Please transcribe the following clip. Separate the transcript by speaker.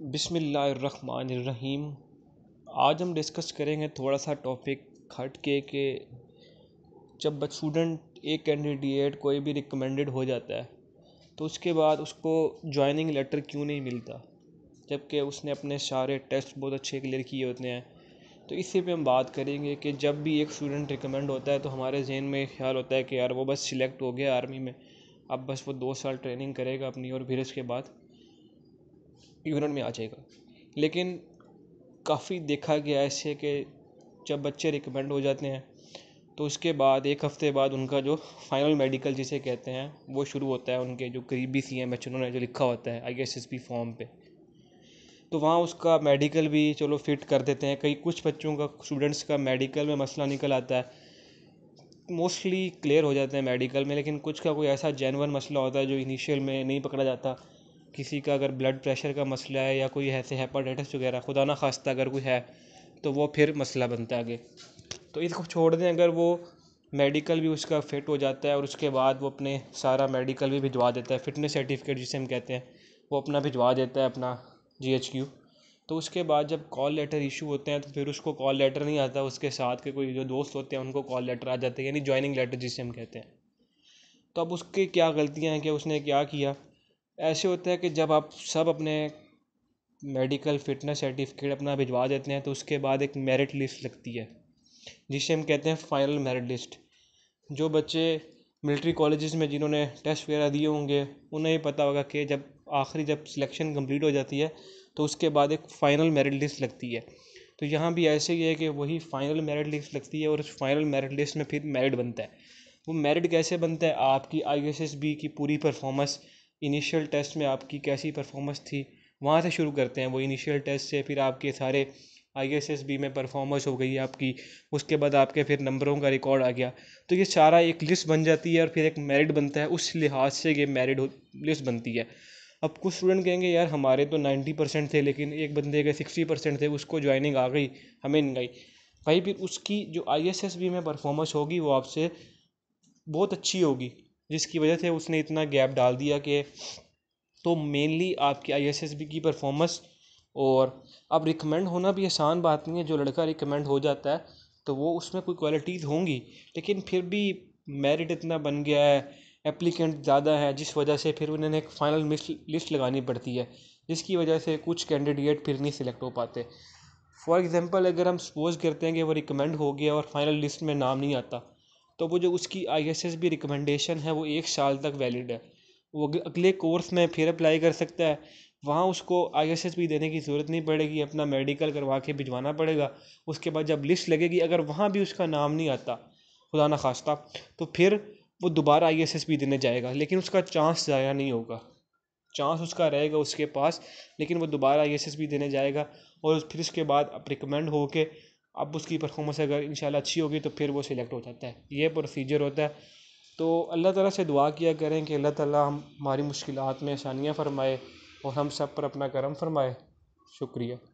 Speaker 1: बिसमीम आज हम डिस्कस करेंगे थोड़ा सा टॉपिक खट के के जब स्टूडेंट एक कैंडिडेट कोई भी रिकमेंडेड हो जाता है तो उसके बाद उसको जॉइनिंग लेटर क्यों नहीं मिलता जबकि उसने अपने सारे टेस्ट बहुत अच्छे क्लियर किए होते हैं तो इसी पे हम बात करेंगे कि जब भी एक स्टूडेंट रिकमेंड होता है तो हमारे जहन में ख्याल होता है कि यार वो बस सिलेक्ट हो गया आर्मी में अब बस वो दो साल ट्रेनिंग करेगा अपनी और फिर इसके बाद विवरण में आ जाएगा लेकिन काफ़ी देखा गया ऐसे कि जब बच्चे रिकमेंड हो जाते हैं तो उसके बाद एक हफ्ते बाद उनका जो फाइनल मेडिकल जिसे कहते हैं वो शुरू होता है उनके जो करीबी सी एम एच उन्होंने जो लिखा होता है I S S P form पर तो वहाँ उसका मेडिकल भी चलो फिट कर देते हैं कई कुछ बच्चों का स्टूडेंट्स का मेडिकल में मसला निकल आता है मोस्टली क्लियर हो जाते हैं मेडिकल में लेकिन कुछ का कोई ऐसा जेनवन मसला होता है जो इनिशियल में नहीं पकड़ा जाता किसी का अगर ब्लड प्रेशर का मसला है या कोई ऐसे हेपाटाइटिस वगैरह खुदा ना खास्ता अगर कोई है तो वो फिर मसला बनता है आगे तो इसको छोड़ दें अगर वो मेडिकल भी उसका फिट हो जाता है और उसके बाद वो अपने सारा मेडिकल भी भिजवा देता है फिटनेस सर्टिफिकेट जिसे हम कहते हैं वो अपना भिजवा देता है अपना जी एच क्यू तो उसके बाद जब कॉल लेटर इशू होते हैं तो फिर उसको कॉल लेटर नहीं आता उसके साथ के कोई जो दोस्त होते हैं उनको कॉल लेटर आ जाते हैं यानी ज्वाइनिंग लेटर जिसे हम कहते हैं तो अब उसके क्या गलतियाँ हैं कि उसने क्या किया ऐसे होता है कि जब आप सब अपने मेडिकल फ़िटनेस सर्टिफिकेट अपना भिजवा देते हैं तो उसके बाद एक मेरिट लिस्ट लगती है जिसे हम कहते हैं फ़ाइनल मेरिट लिस्ट जो बच्चे मिलिट्री कॉलेजेस में जिन्होंने टेस्ट वगैरह दिए होंगे उन्हें ही पता होगा कि जब आखिरी जब सिलेक्शन कंप्लीट हो जाती है तो उसके बाद एक फ़ाइनल मेरिट लिस्ट लगती है तो यहाँ भी ऐसे ही है कि वही फ़ाइनल मेरिट लिस्ट लगती है और उस फाइनल मेरिट लिस्ट में फिर मेरिट बनता है वो मेरिट कैसे बनता है आपकी आई की पूरी परफॉर्मेंस इनिशियल टेस्ट में आपकी कैसी परफॉर्मेंस थी वहाँ से शुरू करते हैं वो इनिशियल टेस्ट से फिर आपके सारे आई एस एस बी में परफॉर्मेंस हो गई आपकी उसके बाद आपके फिर नंबरों का रिकॉर्ड आ गया तो ये सारा एक लिस्ट बन जाती है और फिर एक मेरिट बनता है उस लिहाज से ये मेरिट लिस्ट बनती है अब कुछ स्टूडेंट कहेंगे यार हमारे तो नाइन्टी परसेंट थे लेकिन एक बंदे के सिक्सटी परसेंट थे उसको ज्वाइनिंग आ गई हमें नहीं आई भाई फिर उसकी जो आई एस एस बी में परफॉर्मेंस होगी वो आपसे बहुत अच्छी होगी जिसकी वजह से उसने इतना गैप डाल दिया कि तो मेनली आपकी आई एस एस बी की परफॉर्मेंस और अब रिकमेंड होना भी आसान बात नहीं है जो लड़का रिकमेंड हो जाता है तो वो उसमें कोई क्वालिटीज़ होंगी लेकिन फिर भी मेरिट इतना बन गया है एप्लीकेंट ज़्यादा है जिस वजह से फिर उन्हें एक फाइनल लिस्ट लगानी पड़ती है जिसकी वजह से कुछ कैंडिडेट फिर नहीं सिलेक्ट हो पाते फॉर एग्ज़ाम्पल अगर हम सपोज़ करते हैं कि वो रिकमेंड हो गया और फाइनल लिस्ट में नाम नहीं आता तो वो जो उसकी I S S B recommendation है वो एक साल तक वैलिड है वो अगले कोर्स में फिर अप्लाई कर सकता है वहाँ उसको आई एस एस बी देने की ज़रूरत नहीं पड़ेगी अपना मेडिकल करवा के भिजवाना पड़ेगा उसके बाद जब लिस्ट लगेगी अगर वहाँ भी उसका नाम नहीं आता खुदा ना खास्ता तो फिर वो दोबारा आई एस एस बी देने जाएगा लेकिन उसका चांस ज़ाया नहीं होगा चांस उसका रहेगा उसके पास लेकिन वो दोबारा आई एस एस बी देने जाएगा और फिर उसके बाद रिकमेंड हो के अब उसकी परफॉर्मेंस अगर इन अच्छी होगी तो फिर वो सिलेक्ट हो जाता है ये प्रोसीजर होता है तो अल्लाह ताला से दुआ किया करें कि अल्लाह ताला हम हमारी मुश्किलात में आसानियाँ फरमाए और हम सब पर अपना करम फरमाए शुक्रिया